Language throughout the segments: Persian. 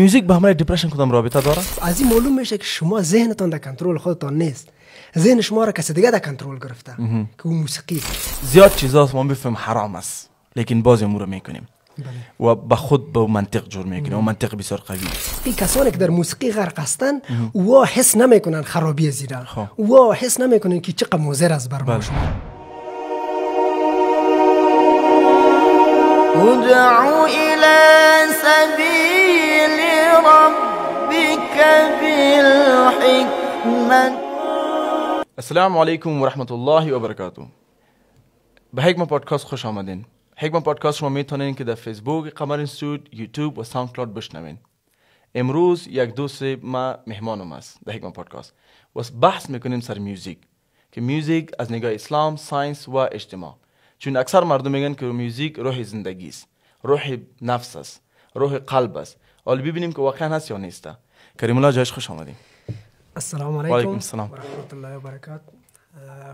میوزیک به همراه دپرشن کدام رابطه داره از این معلوم میشه که شما ذهنتان در کنترل خودتان نیست ذهن شما را کسی دیگه در کنترل گرفته که او موسیقی زیاد چیزا ما بفهم حرام است لیکن باز امور میکنیم بله. و به خود به منطق جور میکنیم و منطق بسیار قوی این کسانی که در موسیقی غرق هستن و حس نمیکنن خرابی زیرا خب. و حس نمیکنن که چقدر مضر از بر ما ادعو السلام علیکم و رحمت الله و برکاته به حکمه پادکست خوش آمدین حکمه پادکست شما میتونین که در فیسبوک قمر انستیتوت یوتیوب و ساوند کلاود بشنوین امروز یک دوست ما مهمانم است در حکمه پادکست و بحث میکنیم سر میوزیک که میوزیک از نگاه اسلام ساینس و اجتماع چون اکثر مردم میگن که میوزیک روح زندگی است روح نفس است روح قلب است حالا ببینیم که واقعا هست یا نیست کریم الله جایش خوش آمدیم السلام علیکم علیکم السلام و رحمت الله و برکات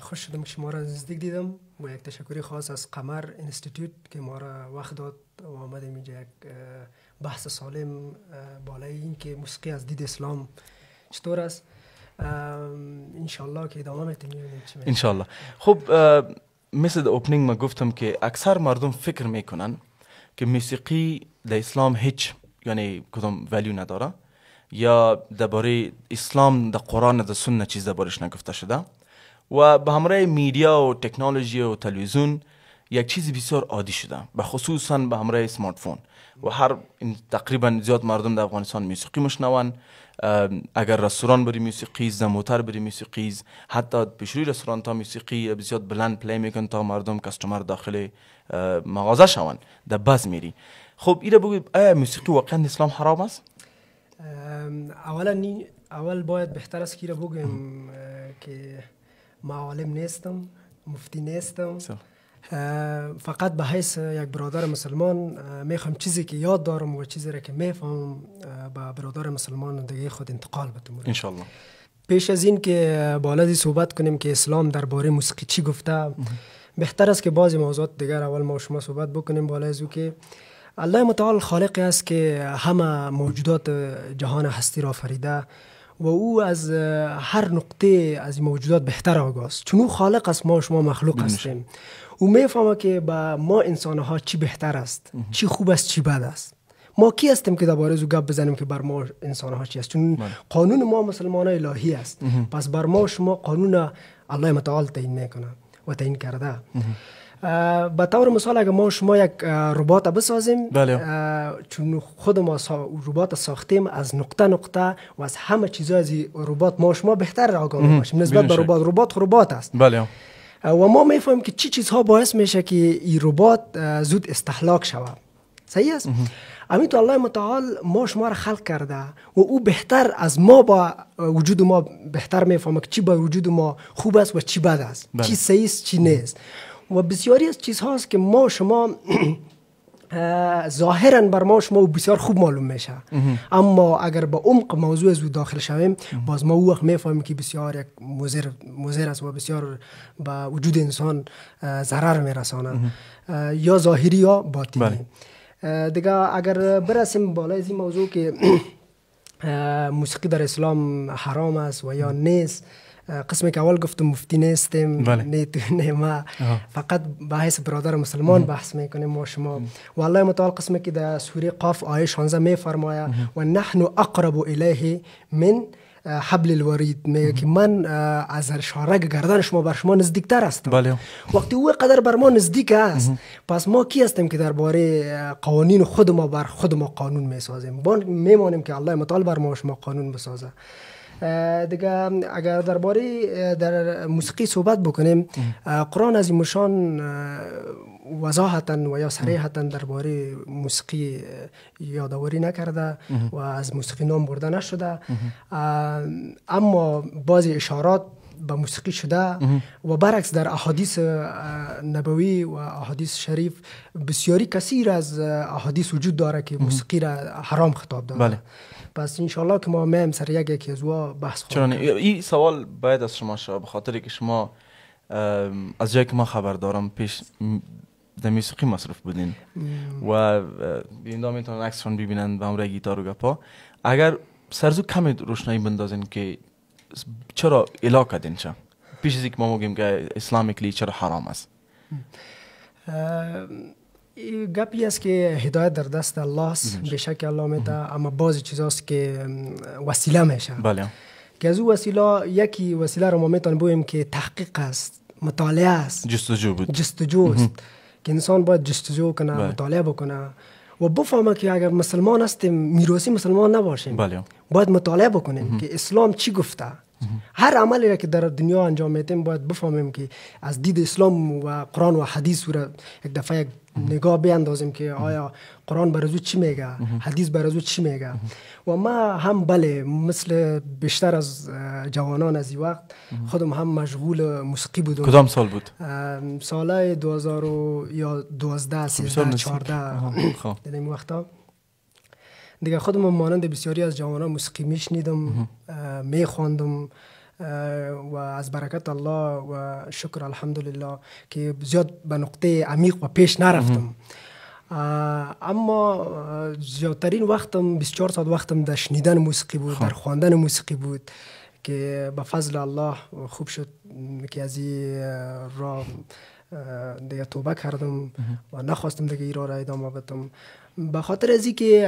خوش شدم که شما را نزدیک دیدم و یک تشکری خاص از قمر انستیتوت که ما را وقت داد و آمدیم اینجا یک بحث سالم بالای این که موسیقی از دید اسلام چطور است انشالله که ادامه میتونیم انشالله خب مثل در اوپنینگ ما گفتم که اکثر مردم فکر میکنن که موسیقی در اسلام هیچ یعنی کدام ولیو نداره یا درباره اسلام در قرآن در سنت چیز دربارش نگفته شده و به همراه میدیا و تکنولوژی و تلویزیون یک چیز بسیار عادی شده و خصوصا به همراه اسمارت فون و هر تقریبا زیاد مردم در افغانستان موسیقی مشنون اگر رستوران بری موسیقی است موتر بری موسیقی است حتی پیشروی رستوران تا موسیقی بسیار بلند پلی میکن تا مردم کستمر داخل مغازه شوند در بس میری خب ایره بگوید آیا موسیقی واقعا اسلام حرام است اولا اول باید بهتر است که بگم که ما عالم نیستم مفتی نیستم صح. فقط به حیث یک برادر مسلمان میخوام چیزی که یاد دارم و چیزی را که میفهمم به برادر مسلمان دیگه خود انتقال بدم انشالله پیش از این که بالادی صحبت کنیم که اسلام درباره موسیقی چی گفته بهتر است که بعضی موضوعات دیگر اول ما شما صحبت بکنیم بالای زو که الله متعال خالقی است که همه موجودات جهان هستی را فریده و او از هر نقطه از موجودات بهتر آگاه چون او خالق است ما شما مخلوق بله. هستیم او میفهمه که به ما انسان ها چی بهتر است چی خوب است چی بد است ما کی هستیم که درباره او گپ بزنیم که بر ما انسان چی است چون بله. قانون ما مسلمان الهی است پس بر ما شما قانون الله متعال تعیین میکنه و تعیین کرده به طور مثال اگر ما شما یک ربات بسازیم بله. چون خود ما ربات ساختیم از نقطه نقطه و از همه چیزا از ربات ما شما بهتر آگاه باشیم نسبت به ربات ربات ربات است بله. و ما میفهمیم که چی چیزها باعث میشه که این ربات زود استحلاک شود صحیح است الله متعال ما شما را خلق کرده و او بهتر از ما با وجود ما بهتر میفهمه که چی با وجود ما خوب است و چی بد است بله. چی صحیح است چی نیست و بسیاری از چیزهاست که ما شما ظاهرا بر ما شما بسیار خوب معلوم میشه اما اگر به عمق موضوع از او داخل شویم باز ما او وقت میفهمیم که بسیار یک مزر است و بسیار به وجود انسان ضرر میرسانه یا ظاهری یا باطنی بله. دیگه اگر برسیم بالای این موضوع که موسیقی در اسلام حرام است و یا نیست قسمی که اول گفتم مفتی نیستیم نه فقط بحث برادر مسلمان بحث میکنیم ما شما و الله متعال قسمی که در سوره قاف آیه 16 میفرمایه و نحن اقرب الیه من حبل الورید میگه که من از شارک گردن شما بر شما نزدیکتر هستم وقتی او قدر بر ما نزدیک است پس ما کی هستیم که درباره قوانین خود ما بر خود ما قانون میسازیم ما میمانیم که الله متعال بر ما قانون بسازه دیگه اگر درباره در موسیقی صحبت بکنیم قرآن از مشان وضاحتا و یا صریحتا درباره موسیقی یادآوری نکرده و از موسیقی نام برده نشده اما بعضی اشارات به موسیقی شده و برعکس در احادیث نبوی و احادیث شریف بسیاری کثیر از احادیث وجود داره که موسیقی را حرام خطاب داره بله. پس انشالله که ما میم سر یک یکی از وا بحث این سوال باید از شما شد به خاطر که شما از جایی که ما خبر دارم پیش در موسیقی مصرف بودین و این دا میتونن عکس ببینن و امره گیتار و گپا اگر سرزو کمی روشنایی بندازین که چرا الا کدین چه پیش از که ما میگیم که اسلام کلی چرا حرام است گپی است که هدایت در دست الله است به الله میده اما بعضی چیزاست که وسیله میشه بله که از او وسیله یکی وسیله رو ما میتونیم که تحقیق است مطالعه است جستجو بود جستجو است که انسان باید جستجو کنه بله. مطالعه بکنه و بفهمه که اگر مسلمان هستیم میروسی مسلمان نباشیم بله. باید مطالعه بکنیم که اسلام چی گفته هر عملی را که در دنیا انجام میتیم باید بفهمیم که از دید اسلام و قرآن و حدیث یک دفعه نگاه بیاندازیم که آیا قرآن بر ازو چی میگه حدیث بر ازو چی میگه و ما هم بله مثل بیشتر از جوانان از این وقت خودم هم مشغول موسیقی بودم کدام سال بود سال 2000 یا 12 13 14 در این وقتا دیگه خودم مانند بسیاری از جوانان موسیقی میشنیدم میخواندم و از برکت الله و شکر الحمدلله که زیاد به نقطه عمیق و پیش نرفتم اما زیادترین وقتم 24 ساعت وقتم در شنیدن موسیقی بود خب. در خواندن موسیقی بود که به فضل الله خوب شد که از این را دیگه توبه کردم و نخواستم دیگه ای را ادامه بدم به خاطر از که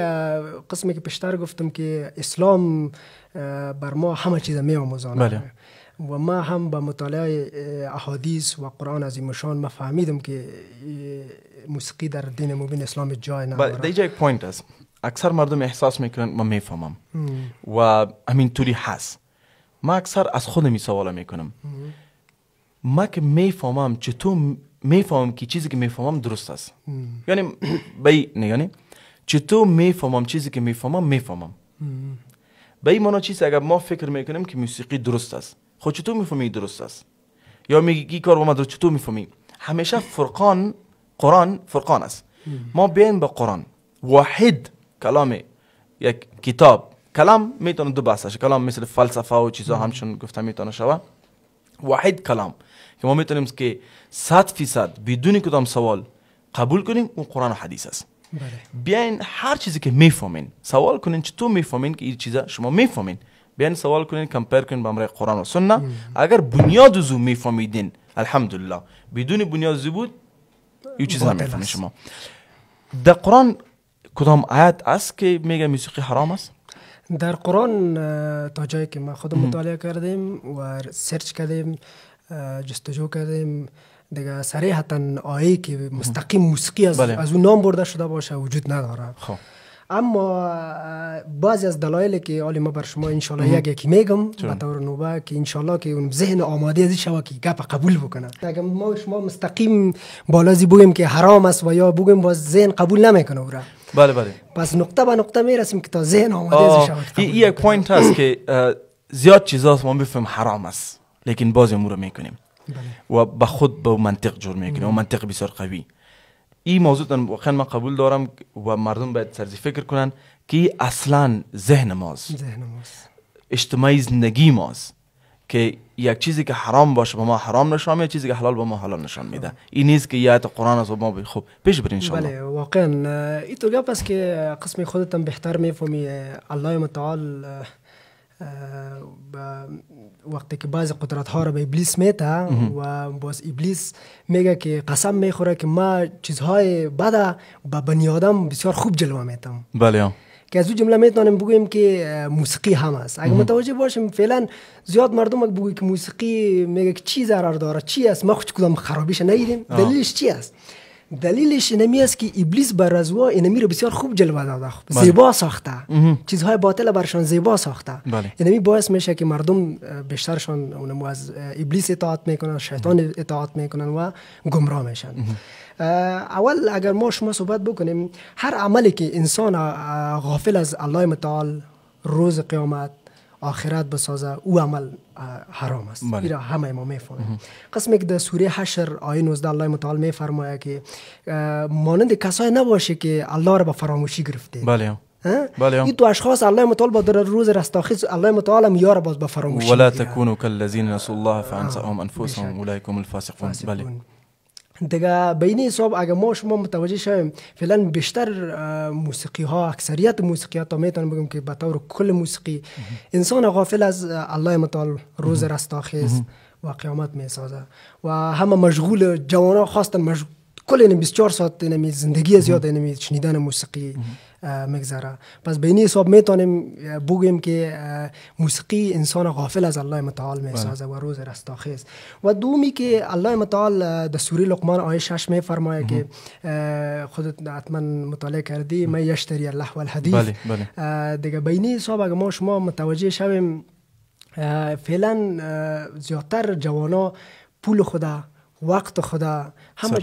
قسمی که پیشتر گفتم که اسلام بر ما همه چیز می آموزانه بله. و ما هم با مطالعه احادیث و قرآن از این ما فهمیدم که موسیقی در دین مبین اسلام جای نداره یک پوینت است اکثر مردم احساس میکنن ما میفهمم و طوری هست ما اکثر از خودم سوال میکنم ما که میفهمم چطور میفهمم که چیزی که میفهمم درست است یعنی به نه یعنی چطور میفهمم چیزی که میفهمم میفهمم به این چیزی چیزی اگر ما فکر میکنیم که موسیقی درست است خود خب چطور میفهمی درست است یا میگی کار با ما درست چطور میفهمی همیشه فرقان قرآن فرقان است ما بین به قرآن واحد کلام یک کتاب کلام میتونه دو بحثش کلام مثل فلسفه و چیزا همچون گفتم میتونه شوه واحد کلام که ما میتونیم که صد فیصد بدون کدام سوال قبول کنیم اون قرآن و حدیث است بله. بیاین هر چیزی که میفهمین سوال کنین چطور میفهمین که این چیزا شما میفهمین بیاین سوال کنین کمپیر کنین با امر قرآن و سنت اگر بنیاد زو میفهمیدین الحمدلله بدون بنیاد زو بود یه چیز میفهمین شما در قرآن کدام آیت است که میگه موسیقی حرام است در قرآن تا جایی که ما خودم مطالعه کردیم و سرچ کردیم جستجو کردیم دیگه صریحتا آیه که مستقیم موسیقی از, از اون نام برده شده باشه وجود نداره خب اما بعضی از دلایلی که حالی ما بر شما انشالله یک یکی میگم به طور نوبه که انشالله که اون ذهن آماده از شوا که گپ قبول بکنه اگر ما شما مستقیم بالازی بگیم که حرام است و یا بگیم باز ذهن قبول نمیکنه او بله بله پس نقطه به نقطه میرسیم که تا ذهن آماده از این یک پوینت هست که زیاد چیزا ما بفهم حرام است لیکن باز امور رو میکنیم و به خود به منطق جور میکنیم و منطق بسیار قوی این موضوع واقعا من قبول دارم و مردم باید سرزی فکر کنن که اصلا ذهن ماست ذهن ماست اجتماعی زندگی ماست که یک چیزی که حرام باشه به ما حرام نشان میده چیزی که حلال به ما حلال نشان میده این نیست که یه آیت قرآن است و ما خب پیش برین شما بله واقعا اینطوری است که قسم خودتم بهتر میفهمی الله متعال وقتی که بعض قدرت ها رو به ابلیس میتا و باز ابلیس میگه که قسم میخوره که ما چیزهای بد به بنی آدم بسیار خوب جلوه میتم بله که از او جمله میتونیم بگویم که موسیقی هم است اگه متوجه باشیم فعلا زیاد مردم اگه که موسیقی میگه که چی ضرر داره چی است ما خود کدام خرابیش ندیدیم دلیلش چی است دلیلش اینمی است که ابلیس بر رزوا اینمی رو بسیار خوب جلوه داده بله. زیبا ساخته چیزهای باطل برشان زیبا ساخته بله. اینمی باعث میشه که مردم بیشترشان اونمو از ابلیس اطاعت میکنن شیطان اطاعت میکنن و گمراه میشن اول اگر ما شما صحبت بکنیم هر عملی که انسان غافل از الله متعال روز قیامت آخرت بسازه او عمل حرام است بله. را همه ما میفهمیم قسمی که در سوره حشر آیه 19 الله متعال میفرماید که مانند کسای نباشه که الله را به فراموشی گرفته بله بله این دو اشخاص الله متعال با در روز رستاخیز الله متعال هم یار باز به فراموشی ولا تکونوا کالذین نسوا الله فانساهم انفسهم اولئک هم الفاسقون بله دیگه به این حساب اگر ما شما متوجه شویم فعلا بیشتر موسیقی ها اکثریت موسیقی ها تا میتونم بگم که به طور کل موسیقی انسان غافل از الله متعال روز رستاخیز و قیامت می سازه و همه مشغول جوان ها خواستن مشغول کل 24 ساعت زندگی زیاد شنیدن موسیقی میگذره پس به این حساب میتونیم بگیم که موسیقی انسان غافل از الله متعال میسازه و روز رستاخیز و دومی که الله متعال در سوره لقمان آیه 6 میفرمایه که خودت حتما مطالعه کردی من یشتری الله والحدیث بله بله. دیگه به این حساب اگه ما شما متوجه شویم فعلا زیادتر جوانا پول خدا وقت خدا همه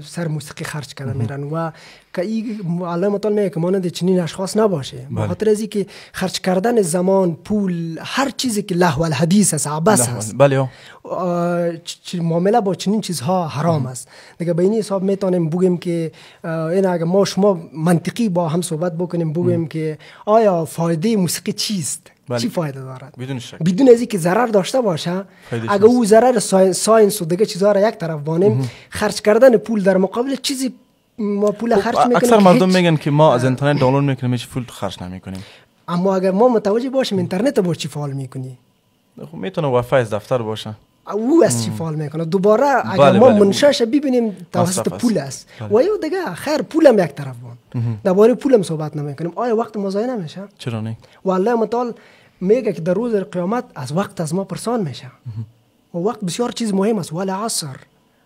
سر موسیقی, خرچ خرج کرده میرن و که این معلم مطال که مانند چنین اشخاص نباشه بخاطر بله. از که خرچ کردن زمان پول هر چیزی که لهو الحدیث است عباس است بله معامله با چنین چیزها حرام است دیگه به این حساب میتونیم بگیم که این ماش ما شما منطقی با هم صحبت بکنیم بگیم که آیا فایده موسیقی چیست چی بله. فایده دارد بدون شک بدون از اینکه ضرر داشته باشه اگه او ضرر ساینس و دیگه چیزها را یک طرف بانیم خرج کردن پول در مقابل چیزی ما پول خب، خرج میکنیم اکثر مردم میگن که ما از اینترنت دانلود میکنیم هیچ پول خرج نمیکنیم اما اگر ما متوجه باشیم اینترنت با چی فعال میکنی خب میتونه وفای از دفتر باشه او از چی فعال میکنه دوباره اگر بله، ما بله، منشاش ببینیم توسط پول است و یا دیگه خیر پولم یک طرف بان درباره پولم صحبت نمیکنیم آیا وقت ما نمیشه چرا نه والله متعال میگه که در روز قیامت از وقت از ما پرسان میشه و وقت بسیار چیز مهم است ولی عصر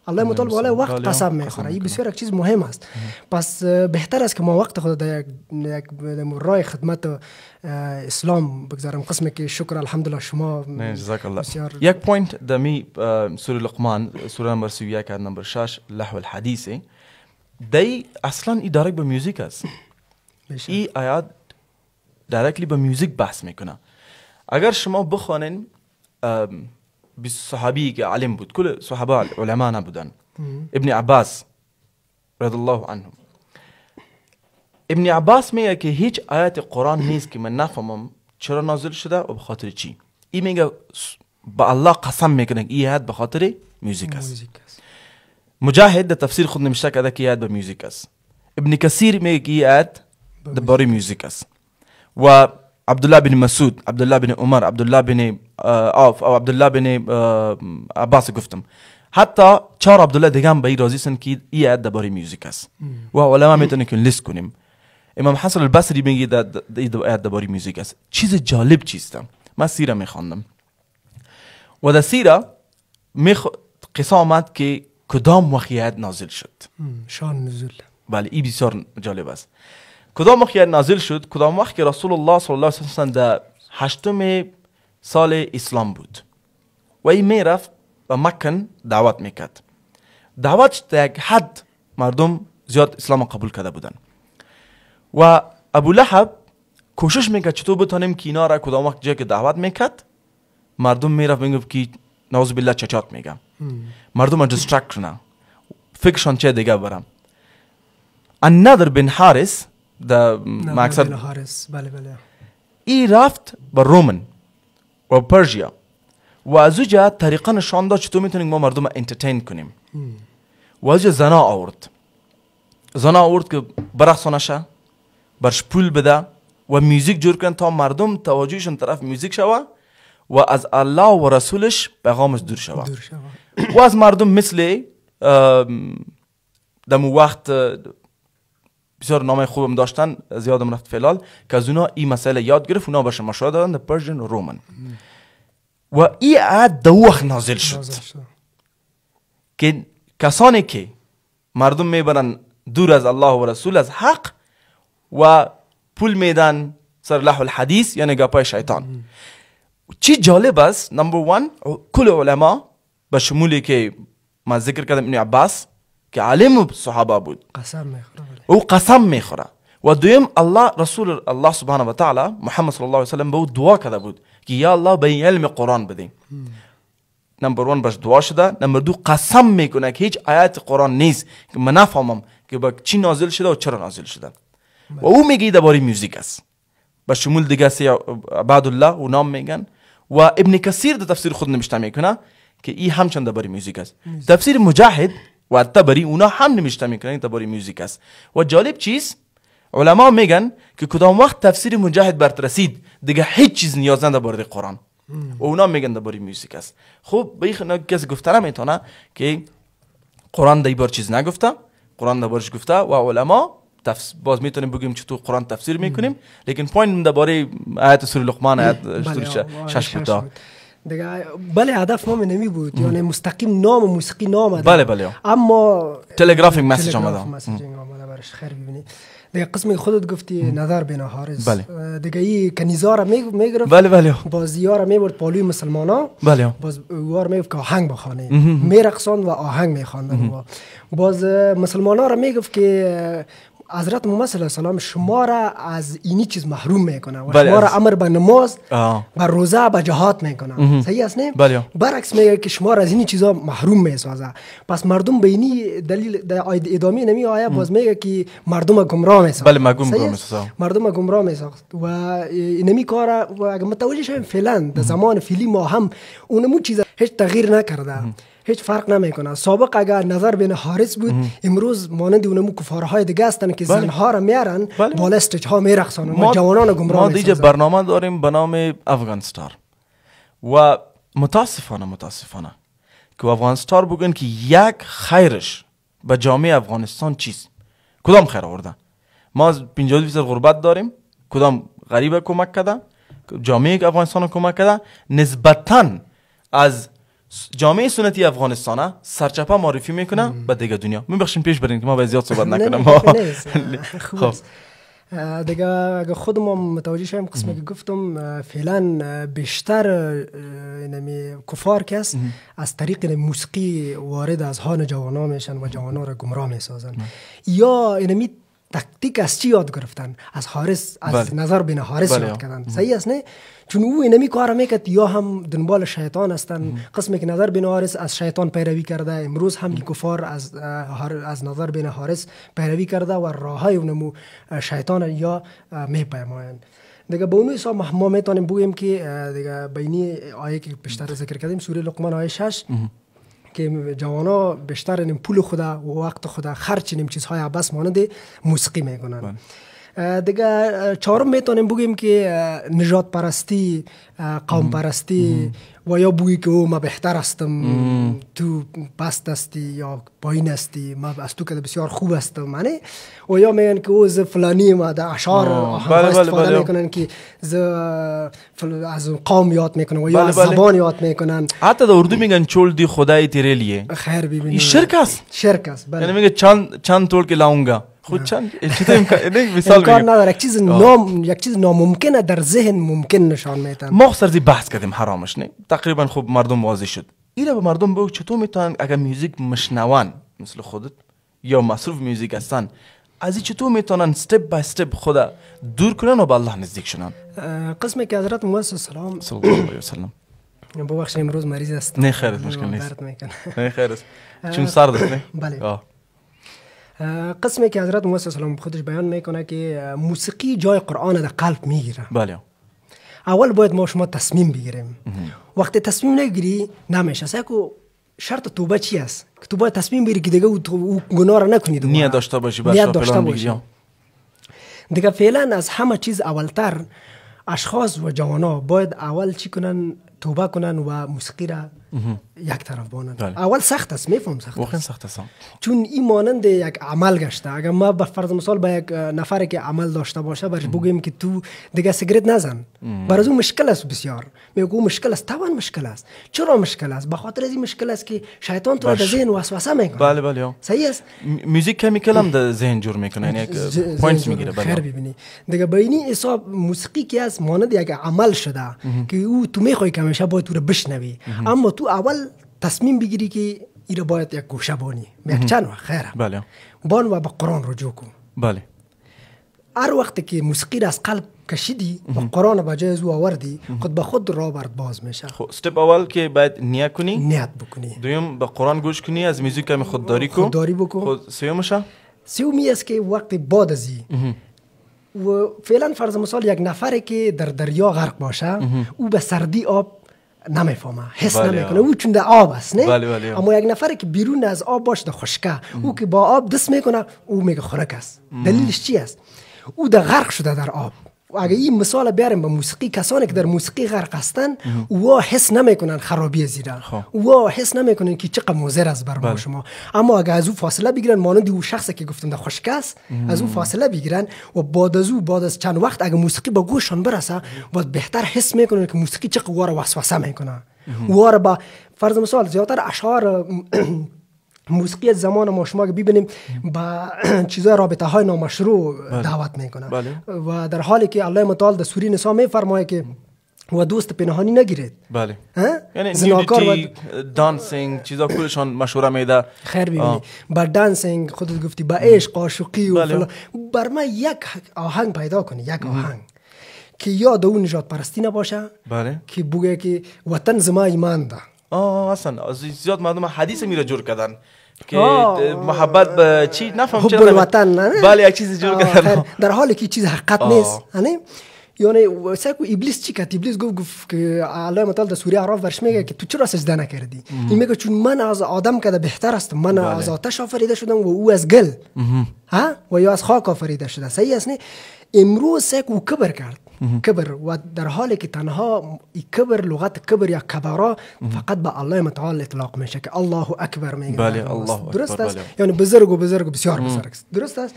الله مطال بالای وقت قسم میخوره این بسیار یک چیز مهم است پس بهتر است که ما وقت خود در یک راه خدمت اسلام بگذارم قسمی که شکر الحمدلله شما جزاک الله یک پوینت دمی سوره لقمان سوره نمبر 31 نمبر 6 لحو الحدیث دی اصلا ای دارک به میوزیک است ای آیات دایرکتلی به میوزیک بحث میکنه اگر شما بخوانین به صحابی که عالم بود کل صحابه علما نبودن ابن عباس رضی الله عنه ابن عباس میگه که هیچ آیت قرآن نیست که من نفهمم چرا نازل شده و به خاطر چی این میگه به الله قسم میکنه این آیت به خاطر میوزیک است مجاهد در تفسیر خود نمیشه کرده که آیت به میوزیک است ابن کثیر میگه که این آیت درباره میوزیک است و عبدالله بن مسعود عبدالله بن عمر عبدالله بن آف او عبدالله بن عباس گفتم حتی چهار عبدالله دیگه هم به این راضی سن که ای عد باری میوزیک است و علما میتونن کن لیست کنیم امام حسن البصری میگه در باری میوزیک است چیز جالب چیستم من سیره میخواندم و در سیره میخ... قصه آمد که کدام وقت نازل شد شان نزول بله ای بسیار جالب است کدام وقت نازل شد کدام وقت که رسول الله صلی الله علیه وسلم در هشتم سال اسلام بود و این میرفت و مکن دعوت میکرد دعوتش تا یک حد مردم زیاد اسلام قبول کرده بودن و ابو لحب کوشش میکرد چطور بتانیم که اینا را کدام وقت جایی که دعوت میکرد مردم میرفت میگفت که نعوذ بالله چچات میگم مردم را کنه فکرشان چه دیگه برم النادر بن حارس ای رفت به رومن و پرژیا و از اوجا طریقه نشان داد چطور میتونیم ما مردم انترتین کنیم hmm. و از زنا آورد زنا آورد که برخصانه برش پول بده و میوزیک جور کن تا مردم توجهشون طرف میوزیک شوه و از الله و رسولش پیغامش دور شوه و از مردم مثل دمو وقت بسیار نام خوبم داشتن از یادم رفت فلال که از اونا این مسئله یاد گرفت اونا بهش مشاهده دادن در پرژن رومن و این عهد دوخ نازل شد که کسانی که مردم میبرن دور از الله و رسول از حق و پول میدن سر لح الحدیث یعنی گپای شیطان چی جالب است نمبر وان کل علما به شمولی که من ذکر کردم ابن عباس که عالم صحابه بود قسم میخورم او قسم میخوره و دویم الله رسول الله سبحانه و تعالی محمد صلی الله علیه وسلم به او دعا کرده بود که یا الله به علم قرآن بدیم نمبر وان بهش دعا شده نمبر دو قسم میکنه که هیچ آیت قرآن نیست که من نفهمم که به چی نازل شده و چرا نازل شده و او میگه درباره میوزیک است به شمول دیگه سی عباد الله و نام میگن و ابن کثیر در تفسیر خود نوشته میکنه که این همچنان درباره میوزیک است تفسیر مجاهد و بری اونا هم نمیشته میکنن تا باری میوزیک است و جالب چیز علما میگن که کدام وقت تفسیر مجاهد برت رسید دیگه هیچ چیز نیاز نداره برای قرآن و اونا میگن باری میوزیک است خب به این کسی گفته نمیتونه که قرآن در بار چیز نگفته قرآن در بارش گفته و علما تفس... باز میتونیم بگیم چطور قرآن تفسیر میکنیم لیکن پوینت باری آیت سوره لقمان آیت بله، شش بوده دیگه بله هدف ما نمی بود یعنی مستقیم نام موسیقی نام بله بله اما تلگرافیک مسیج آمده آمده برش خیر ببینی دیگه قسم خودت گفتی نظر بنا حارس بله. دیگه این کنیزا را گرفت بله بله بازی ها را میبرد پالوی مسلمان ها بله باز وار گفت که آهنگ می میرقصان و آهنگ میخواندن باز مسلمان ها را میگفت که حضرت محمد صلی الله علیه شما را از اینی چیز محروم میکنه و شما بله، را امر به نماز و روزه به جهاد میکنه صحیح است نه بله. برعکس میگه که شما را از اینی چیزا محروم میسازه پس مردم به اینی دلیل در ادامه نمی آیه باز میگه که مردم گمراه میسازه بله مردم گمراه میسازه مردم گمراه میسازه و نمی کار و متوجه شویم فعلا در زمان فعلی ما هم اونم چیز هیچ تغییر نکرده هیچ فرق نمیکنه سابق اگر نظر بین حارس بود امروز مانند اونمو کفارهای دیگه هستن که بله. ها را میارن بله. بالا ها ما جوانان گمراه ما دیگه برنامه داریم به نام افغانستار و متاسفانه متاسفانه که افغانستار بگن که یک خیرش به جامعه افغانستان چیست کدام خیر آورده ما از 50 درصد غربت داریم کدام غریبه کمک کده جامعه افغانستان کمک کده نسبتا از جامعه سنتی افغانستان سرچپه معرفی میکنه به دیگه دنیا میبخشین پیش برین که ما به زیاد صحبت نکنم خب دیگه اگه خود ما متوجه شدیم قسمی که گفتم فعلا بیشتر نمی یعنی کفار کس از طریق یعنی موسیقی وارد از هان جوانا میشن و جوانان را گمراه میسازن یا اینمی یعنی تکتیک از چی یاد گرفتن از حارس از بله. نظر بین حارس بله. یاد کردن صحیح است نه چون او اینمی کار میکرد یا هم دنبال شیطان هستن قسمی که نظر بین حارس از شیطان پیروی کرده امروز هم کفار از از نظر بین حارس پیروی کرده و راهای اونمو شیطان یا میپیمایند دیگه به اون حساب ما میتونیم بگیم که دیگه بینی آیه که بیشتر ذکر کردیم سوره لقمان آیه 6 که ها بیشتر این پول خدا و وقت خدا خرچ نیم چیزهای عباس مانده موسیقی میکنن بله. دیگه چهارم میتونیم بگیم که نجات پرستی قوم پرستی و یا بویی که او ما بهتر هستم تو بست هستی یا پایین هستی ما از تو که بسیار خوب هستم معنی و یا میگن که او ز فلانی در اشعار استفاده میکنن که ز از قوم یاد میکنن و یا از زبان یاد میکنن حتی در اردو میگن چول دی خدای تیره لیه خیر ببینید شرک است شرک است یعنی میگه چند چند تول که خود مثال امکان نداره یک چیز نام یک چیز ناممکنه در ذهن ممکن نشان میتن ما زی بحث کردیم حرامش نه تقریبا خوب مردم واضح شد ایره به مردم بگو چطور میتونن اگر میوزیک مشنوان مثل خودت یا مصروف میوزیک هستن از چطور میتونن استپ بای استپ خدا دور کنن و به الله نزدیک شنن قسمی که حضرت موسی سلام صلی الله علیه امروز مریض است نه خیر مشکل نیست نه خیر چون سرد نه بله قسمی که حضرت موسی سلام خودش بیان میکنه که موسیقی جای قرآن در قلب میگیره بله اول باید ما شما تصمیم بگیریم وقتی تصمیم نگیری نمیشه کو شرط توبه چی است که تو باید تصمیم بگیری که دیگه او گناه را نکنی دوباره نیت داشته باشی دیگه فعلا از همه چیز اولتر اشخاص و جوانا باید اول چی کنن توبه کنن و موسیقی را یک طرف بانند بله. اول سخت است میفهم سخت واقعا است چون این مانند یک عمل گشته اگر ما به فرض مثال به یک نفر که عمل داشته باشه برش بگیم که تو دیگه سیگرت نزن برای اون مشکل است بسیار میگو مشکل است توان مشکل است چرا مشکل است به خاطر این مشکل است که شیطان تو در ذهن وسوسه میکنه بله بله صحیح است میوزیک کمیکل هم در ذهن جور میکنه یعنی پوینت میگیره بله دیگه به این حساب موسیقی که از مانند یک عمل شده که او تو میخوای که باید تو رو بشنوی اما تو تو اول تصمیم بگیری که ایره باید یک گوشه بانی یک خیره بله بان و به قرآن رجوع کن بله هر وقت که موسیقی از قلب کشیدی و قرآن به جای او آوردی خود به خود را برد باز میشه خب استپ اول که باید نیت کنی نیت بکنی دویم به قرآن گوش کنی از میزی کمی خودداری کن خودداری بکن خود خب، سیومشه سیومی است که وقت بعد از و فعلا فرض مثال یک نفری که در دریا غرق باشه او به سردی آب نمیفهمه حس بله. نمیکنه او چون در آب است نه بله، بله. اما یک نفر که بیرون از آب باشه در خشکه او که با آب دست میکنه او میگه خورک است دلیلش چی است او در غرق شده در آب اگه این مثال بیاریم به موسیقی کسانی که در موسیقی غرق هستن اوها حس نمیکنن خرابی زیرا خب. اوها حس نمیکنن که چقدر مضر است بر بله. شما اما اگه از او فاصله بگیرن مانند او شخصی که گفتم در خوشکس از او فاصله بگیرن و بعد از او بعد از چند وقت اگه موسیقی به گوششان برسه باید بهتر حس میکنن که موسیقی چقدر وار وسوسه میکنه وار با فرض مثال زیاتر اشعار موسیقی زمان ما شما که ببینیم با چیزای رابطه های نامشروع بله. دعوت میکنه بله. و در حالی که الله متعال در سوری نسا میفرمایه که و دوست پنهانی نگیرید بله یعنی زناکار و دانسینگ چیزا کلشان مشوره میده خیر ببینی با دانسینگ خودت گفتی با عشق بله. عاشقی و بله. بر ما یک آهنگ پیدا کنی یک آهنگ که یاد اون نجات پرستی نباشه که بگه که وطن زما ایمان ده آه اصلا زیاد مردم حدیث میره جور کردن که محبت به چی نفهم حب بله یک چیز جور کردن در حالی که چیز حقیقت نیست یعنی یعنی سکو ابلیس چی کرد ابلیس گفت گفت که الله مطال در سوره اعراف ورش میگه که تو چرا سجده نکردی این میگه چون من از آدم کده بهتر است من بله. از آتش آفریده شدم و او از گل ها و یا از خاک آفریده شده صحیح است نه امروز سکو کبر کرد کبر و در حالی که تنها کبر لغت کبر یا کبرا فقط به الله متعال اطلاق میشه که الله اکبر میگه درست است یعنی بزرگ و بزرگ بسیار بزرگ است درست است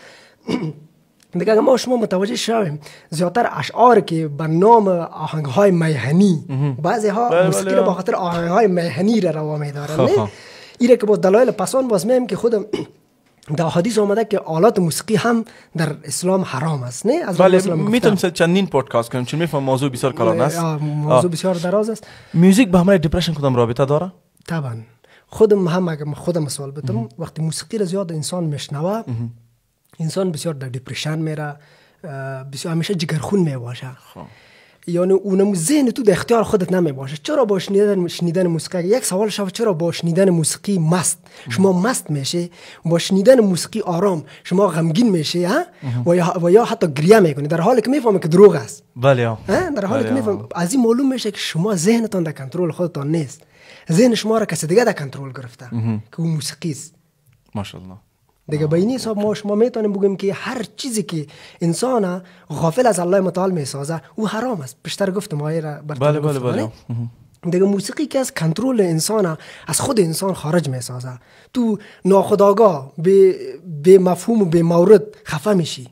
دیگه اگر ما شما متوجه شویم زیاتر اشعار که به نام آهنگ های میهنی بعضی ها موسیقی را با خاطر آهنگ های میهنی را روا میدارن خب، خب. ایره که با دلایل پسان باز میم که خودم در حدیث آمده که آلات موسیقی هم در اسلام حرام است نه از بله میتونیم چندین پادکست کنیم چون میفهم موضوع بسیار کلان است موضوع بسیار دراز است میوزیک به همراه دپرشن کدام رابطه داره طبعا خودم هم اگه خودم سوال بدم وقتی موسیقی را زیاد انسان میشنوه انسان بسیار در دیپرشن میره بسیار همیشه جگرخون میباشه خب. یعنی اون ذهن تو در اختیار خودت نمی باشه چرا با شنیدن شنیدن موسیقی یک سوال شو چرا با شنیدن موسیقی مست شما مست میشه با شنیدن موسیقی آرام شما غمگین میشه ها و یا, یا حتی گریه میکنی در حالی که میفهم که دروغ است بله در حالی که بله. میفهم از این معلوم میشه که شما ذهنتان در کنترل خودتان نیست ذهن شما را کسی دیگه در کنترل گرفته که اون موسیقی است ماشاءالله دیگه به این حساب ما شما میتونیم بگیم که هر چیزی که انسان غافل از الله متعال میسازه او حرام است بیشتر گفتم آیه را بله بله بله دیگه موسیقی که از کنترل انسان از خود انسان خارج میسازه تو ناخداغا به به مفهوم و به مورد خفه میشی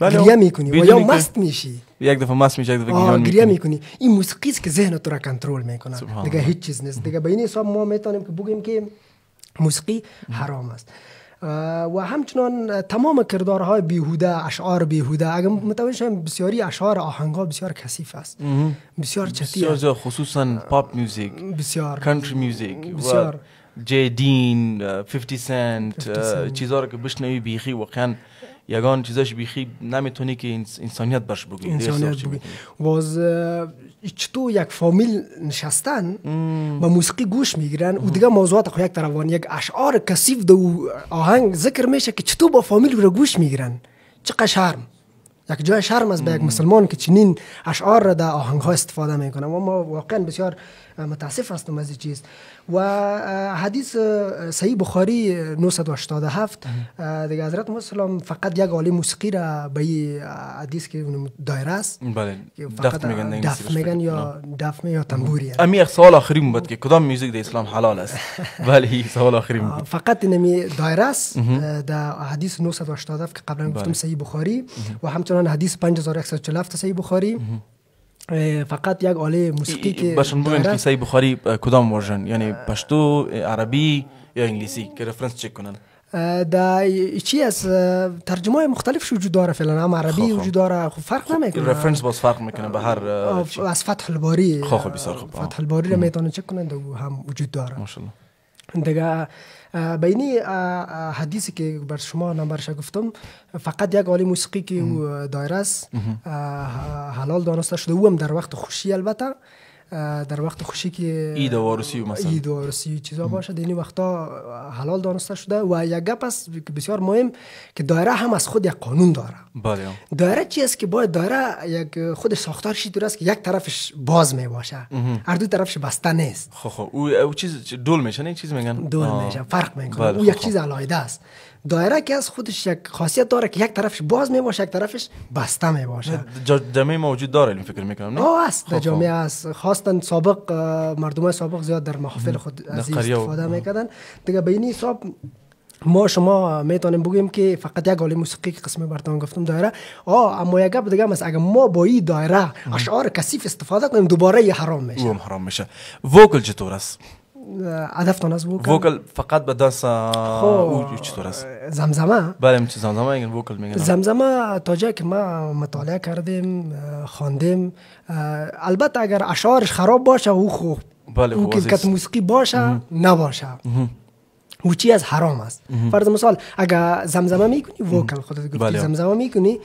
بله. گریه میکنی و یا مست میشی یک دفعه مست میشی یک دفعه گریه میکنی این موسیقی است که ذهن تو را کنترل میکنه دیگه هیچ چیز نیست دیگه به این حساب ما میتونیم که بگیم که موسیقی حرام است و همچنان تمام کردارهای بیهوده اشعار بیهوده اگر متوجه شدیم بسیاری اشعار آهنگا بسیار کثیف است بسیار چتی خصوصا پاپ میوزیک بسیار کانتری میوزیک بسیار دین 50 سنت چیزا رو که بشنوی بیخی واقعا یگان چیزاش بیخی نمیتونی که انسانیت برش بگی انسانیت بگی واز چطور یک فامیل نشستن با موسیقی گوش میگیرن او دیگه موضوعات خو یک طرفان یک اشعار کسیف دو آهنگ ذکر میشه که چطور با فامیل رو گوش میگیرن چقدر شرم یک جای شرم از به یک مسلمان که چنین اشعار را در آهنگ ها استفاده میکنه و ما واقعا بسیار متاسف هستم از این چیز و حدیث صحیح بخاری 987 دیگه حضرت مسلم فقط یک عالی موسیقی را به این حدیث که دایره است بله میگن میگن یا دف یا تنبوری امی سوال آخری بود که کدام میوزیک در اسلام حلال است بله سوال آخری بود فقط نمی دایره است در حدیث 987 که قبلا گفتم بله. صحیح بخاری و همچنان حدیث 5147 صحیح بخاری فقط یک آله موسیقی که بشن بگن سای بخاری کدام ورژن یعنی پشتو عربی یا انگلیسی که رفرنس چک کنن دا چی از ترجمه های مختلف وجود داره فعلا هم عربی خب، خب. وجود داره خب فرق خب، نمیکنه رفرنس باز فرق میکنه به هر از فتح الباری خب بسیار خب فتح الباری رو میتونه چک کنن هم وجود داره ماشاءالله دیگه بینی حدیثی که بر شما گفتم فقط یک عالم موسیقی که دایره است حلال دانسته شده او هم در وقت خوشی البته در وقت خوشی که اید و مثلا اید این وقتا حلال دانسته شده و یک گپ است بسیار مهم که دایره هم از خود یک قانون داره بله دایره چی است که باید دایره یک خود ساختارش شی که یک طرفش باز می باشه هر دو طرفش بسته نیست خب, خب. او, چیز دول میشه چیز میگن دول میشه فرق میکنه بله، او خب، یک خب. چیز علایده است دایره که از خودش یک خاصیت داره که یک طرفش باز می باشه یک طرفش بسته می باشه جامعه موجود داره این فکر می کنم نه است در خب، خب. جامعه است خواستن سابق مردم سابق زیاد در محافل خود از استفاده میکردن دیگه به این حساب ما شما میتونیم بگیم که فقط یک آلی موسیقی که قسم برتان گفتم دایره آه اما یک گپ دیگه اگر ما با این دایره اشعار کثیف استفاده کنیم دوباره یه حرام میشه حرام میشه وکل چطور است هدف از ووکل فقط به دست خب، او چطور است زمزمه بله چه زمزمه میگن ووکل میگن زمزمه تا جایی که ما مطالعه کردیم خواندیم البته اگر اشارش خراب باشه او خوب بله او که موسیقی باشه نباشه چی از حرام است فرض مثال اگر زمزمه میکنی وکل خودت گفتی بله. زمزمه میکنی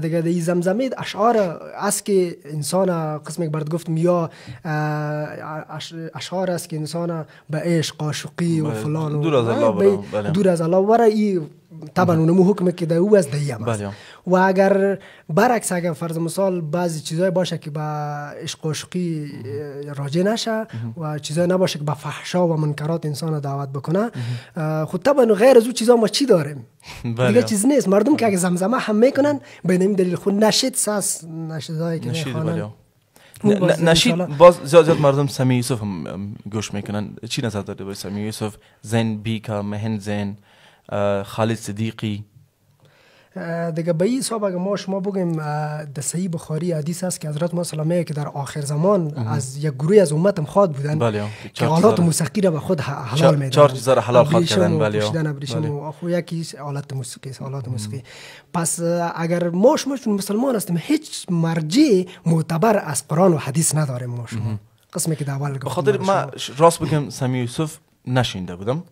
دیگه این زمزمه اشعار است که انسان قسم برد گفتم یا اشعار است که انسان به عشق عاشقی و بله. فلان بله. دور از الله دور از الله وره طبعا اونمو حکم که ده او از دیگه است و اگر برعکس اگر فرض مثال بعضی چیزای باشه که به با عشق و عشقی راجع نشه و چیزای نباشه که به فحشا و منکرات انسان دعوت بکنه خود خب طبعا غیر از اون چیزا ما چی داریم بله. دیگه چیز نیست مردم که اگه زمزمه هم میکنن به نمی دلیل خود نشید ساس نشیدای که میخوانن بله. نشید باز زیاد زیاد مردم سمی یوسف هم گوش میکنن چی نظر داده به سمی یوسف زن بیکا مهن زن خالد صدیقی دیگه به این حساب اگه ما شما بگیم در صحیح بخاری حدیث است که حضرت ما سلامه که در آخر زمان از یک گروه از امت خواد بودن بله، که حالات موسیقی را به خود حلال میدن چهار چیز را حلال خواد کردن بله, بله. یکی آلات موسیقی است پس اگر ما شما چون مسلمان هستیم هیچ مرجع معتبر از قرآن و حدیث نداریم ما شما قسمی که اول گفتم خاطر ما راست بگم سمی یوسف نشینده بودم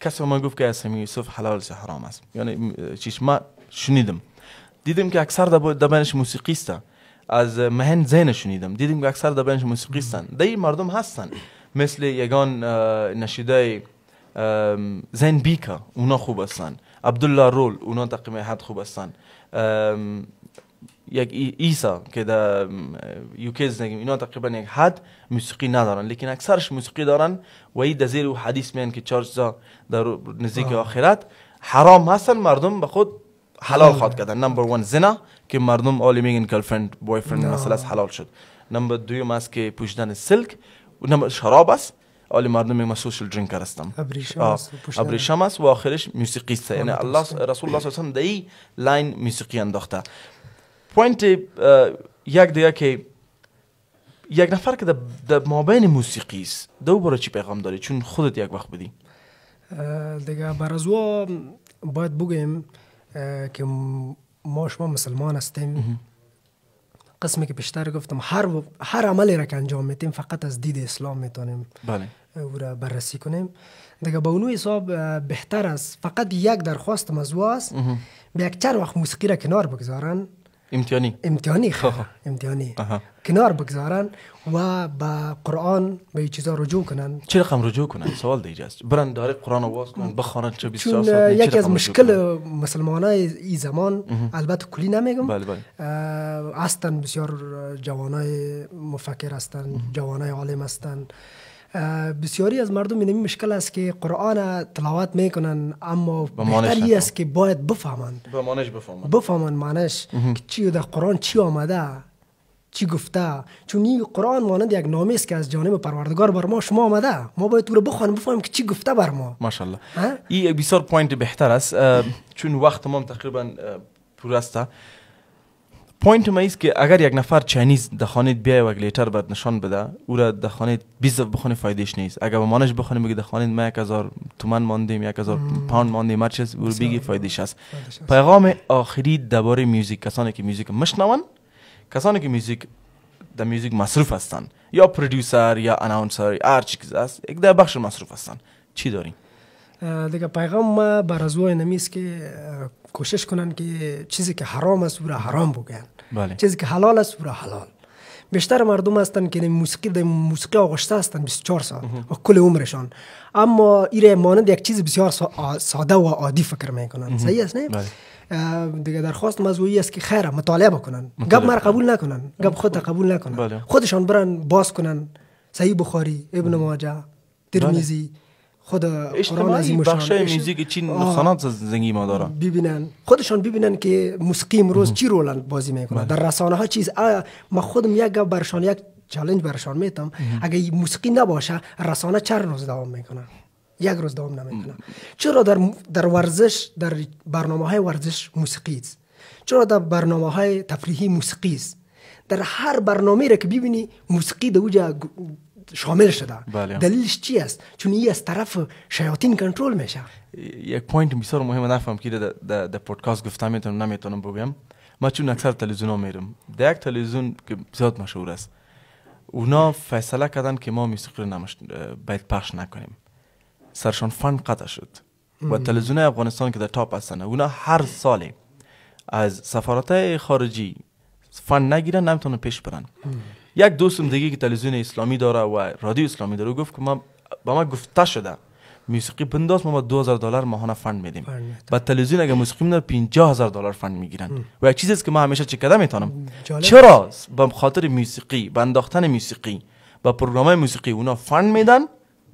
کسی ما گفت که از سمی یوسف حلال حرام است یعنی چیش ما شنیدم دیدم که اکثر در بینش موسیقیستن از مهن زین شنیدم دیدیم که اکثر در بینش موسیقیستن دی مردم هستن مثل یگان نشیده زین بیکا اونا خوب هستن عبدالله رول اونا تقیم حد خوب هستن یک ایسا که در یوکیز نگیم اینا تقریبا یک حد موسیقی ندارن لیکن اکثرش موسیقی دارن و این زیر و حدیث میان که چارچ در نزدیک آخرت حرام هستن مردم به خود حلال خواد کردن نمبر ون زنا که مردم آلی میگن گرلفرند بویفرند مسئله است حلال شد نمبر دویم است که پوشیدن سلک نمبر شراب است آلی مردم میگن سوشل درینکر هستم ابریشم است و آخرش موسیقی است یعنی الله رسول الله صلی الله علیه و لاین موسیقی انداخته پوینت یک دیگه که یک نفر که در مابین موسیقی است دو برای چی پیغام داری چون خودت یک وقت بدی دیگه بر از باید بگویم که ما شما مسلمان هستیم قسمی که بیشتر گفتم هر هر عملی را که انجام میتیم فقط از دید اسلام میتونیم بله او بررسی کنیم دیگه به اونو حساب بهتر است فقط یک درخواستم از است به یک چر وقت موسیقی را کنار بگذارن امتیانی امتیانی خواه امتیانی آها. کنار بگذارن و به قرآن به چیزا رجوع کنن چه رقم رجوع کنن سوال دیگه است برن داره قرآن واز کنن بخوانن چه یکی از مشکل های ای زمان البته کلی نمیگم بله بله هستن بسیار جوانای مفکر هستن جوانای عالم هستن بسیاری از مردم این مشکل است که قرآن تلاوت میکنن اما بهتری است که باید بفهمند به بفهمن. بفهمند معنیش در قرآن چی آمده چی گفته چون این قرآن مانند یک نامه است که از جانب پروردگار بر ما شما آمده ما باید تو رو بخوانیم بفهمیم که چی گفته بر ما ماشاءالله این بسیار پوینت بهتر است چون وقت ما تقریبا پور پوینت ما است که اگر یک نفر چاینیز در خانه بیا یک لیتر بد نشان بده او را در خانه 20 بخونه فایدهش نیست اگر به مانش بخونه بگی در خانه 1000 تومان موندیم 1000 پوند ماندیم مچز چیز او بگی فایدهش است پیغام آخری درباره میوزیک کسانی که میوزیک مشنون کسانی که میوزیک در میوزیک مصرف هستن یا پرودوسر یا اناونسر هر چیز است یک در بخش مصرف هستن چی دارین دیگه پیغام ما بر از نمیست که کوشش کنن که چیزی که حرام است او را حرام بگن بله. چیزی که حلال است او حلال بیشتر مردم هستند که موسیقی در موسیقی آغشته هستند 24 سال و کل عمرشان اما ایره مانند یک چیز بسیار ساده و عادی فکر میکنن صحیح است نه بله. دیگه درخواست است که خیر مطالعه بکنن گپ مر قبول نکنن گپ خود قبول نکنن بله. خودشان برن باز کنن صحیح بخاری ابن ماجه ترمیزی خود اجتماعی بخش موزیک چین زندگی ما ببینن خودشان ببینن که موسیقی امروز چی رول بازی میکنه بله. در رسانه ها چیز ما خودم یک برشان یک چالنج برشان میتم اگه موسیقی نباشه رسانه چند روز دوام میکنه یک روز دوام نمیکنه چرا در در ورزش در برنامه های ورزش موسیقی است چرا در برنامه های تفریحی موسیقی است در هر برنامه را که ببینی موسیقی در شامل شده بله. دلیلش چی است چون این از طرف شیاطین کنترل میشه یک پوینت بسیار مهم نفهم که در پودکاست گفتم میتونم نمیتونم بگم ما چون اکثر تلویزیون میرم در یک تلویزیون که زیاد مشهور است اونا فیصله کردن که ما موسیقی نمش باید پخش نکنیم سرشان فن قطع شد و تلویزیون افغانستان که در تاپ هستن اونا هر سال از سفارت خارجی فن نگیرن نمیتونن پیش برن یک دوستم دیگه که تلویزیون اسلامی داره و رادیو اسلامی داره گفت که ما با ما گفته شده موسیقی بنداز ما 2000 دلار ماهانه فند میدیم با تلویزیون اگه موسیقی بنداز 50000 دلار فند میگیرن و یک چیزی است که ما همیشه کردم میتونم چرا به خاطر موسیقی به انداختن موسیقی با برنامه موسیقی اونا فند میدن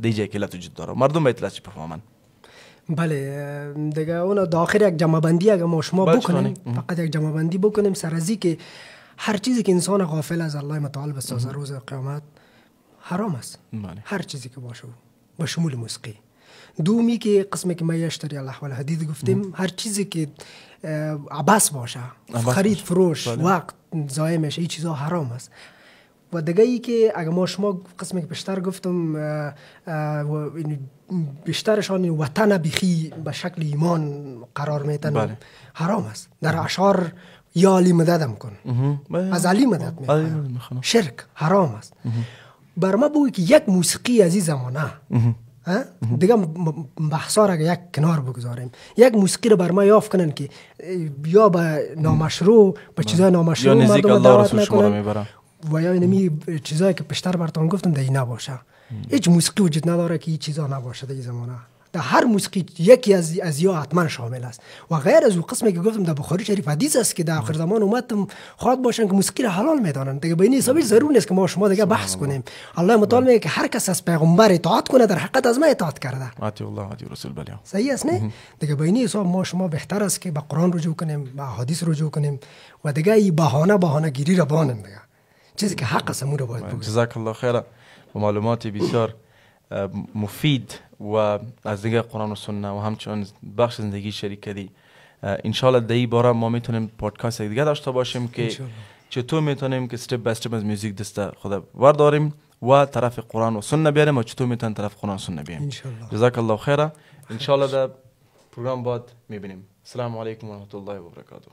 دیجی کلت وجود داره مردم به اطلاع پرفورمن بله دیگه اون داخل یک جمع بندی اگه ما شما بله، بکنیم فقط یک جمع بندی بکنیم سر که هر چیزی که انسان غافل از الله متعال بسازه روز قیامت حرام است بله. هر چیزی که باشه به شمول موسیقی دومی که قسمی که ما یشتری الله و گفتیم هر چیزی که عباس باشه خرید فروش بله. وقت زایمش میشه این چیزها حرام است و دیگه ای که اگر ما شما قسمی که بیشتر گفتم بیشترشان وطن بخی به شکل ایمان قرار میتن بله. حرام است در اشعار یا علی مددم کن از علی مدد می شرک حرام است بر ما بگوی که یک موسیقی از این زمانه دیگه بحثا را یک کنار بگذاریم یک موسیقی رو بر ما یاف کنن که یا به نامشروع به چیزای نامشروع مردم دعوت نکنن و یا اینمی چیزایی که پشتر برتان گفتم دیگه نباشه هیچ موسیقی وجود نداره که این چیزا نباشه در زمانه در هر موسیقی یکی از از یا حتما شامل است و غیر از اون قسمی که گفتم در بخاری شریف حدیث است که در آخر زمان امتم خواهد باشن که موسیقی را حلال میدانند دیگه بین حسابی ضروری نیست که ما شما دیگه بحث کنیم الله متعال میگه که هر کس از پیغمبر اطاعت کنه در حقیقت از من اطاعت کرده اطیع الله اطیع رسول بله صحیح است نه دیگه بین حساب ما شما بهتر است که به قرآن رجوع کنیم به احادیث رجوع کنیم و دیگه این بهانه بهانه گیری را بانیم دیگه چیزی که حق است امور باید بگویم جزاک الله خیره معلومات بسیار مفید و از دیگه قرآن و سنت و همچنان بخش زندگی شریک کردی انشالله در این باره ما میتونیم پادکست دیگه داشته باشیم که چطور میتونیم که استپ با استپ از میوزیک دست خدا ورداریم و طرف قرآن و سنت بیاریم و چطور میتونیم طرف قرآن و سنت بیاریم جزاک الله خیره انشالله در پروگرام بعد میبینیم سلام علیکم و رحمت الله و برکاته